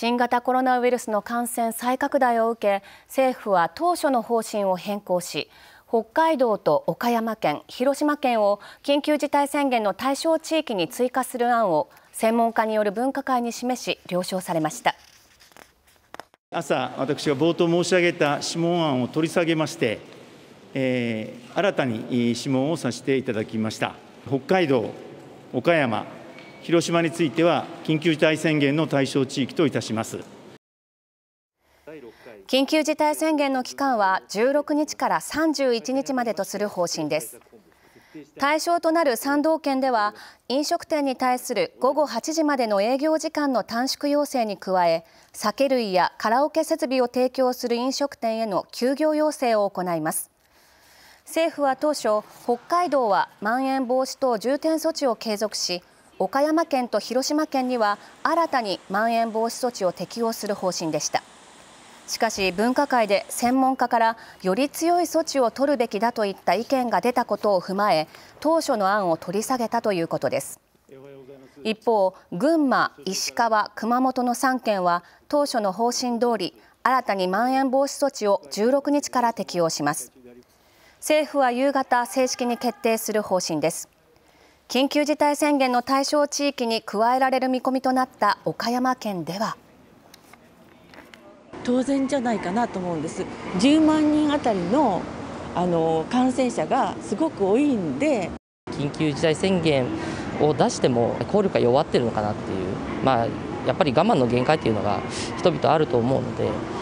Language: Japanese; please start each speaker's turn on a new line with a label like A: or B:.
A: 新型コロナウイルスの感染再拡大を受け政府は当初の方針を変更し北海道と岡山県、広島県を緊急事態宣言の対象地域に追加する案を専門家による分科会に示し了承されました。
B: 朝、私が冒頭申し上げた諮問案を取り下げまして、えー、新たに諮問をさせていただきました。北海道、岡山、広島については緊急事態宣言の対象地域といたします
A: 緊急事態宣言の期間は16日から31日までとする方針です対象となる3道県では飲食店に対する午後8時までの営業時間の短縮要請に加え酒類やカラオケ設備を提供する飲食店への休業要請を行います政府は当初北海道はまん延防止等重点措置を継続し岡山県と広島県には新たにまん延防止措置を適用する方針でしたしかし分科会で専門家からより強い措置を取るべきだといった意見が出たことを踏まえ当初の案を取り下げたということです一方群馬石川熊本の3県は当初の方針通り新たにまん延防止措置を16日から適用します政府は夕方正式に決定する方針です緊急事態宣言の対象地域に加えられる見込みとなった岡山県では
C: 当然じゃないかなと思うんです10万人あたりのあの感染者がすごく多いんで緊急事態宣言を出しても効力が弱ってるのかなっていうまあやっぱり我慢の限界っていうのが人々あると思うので。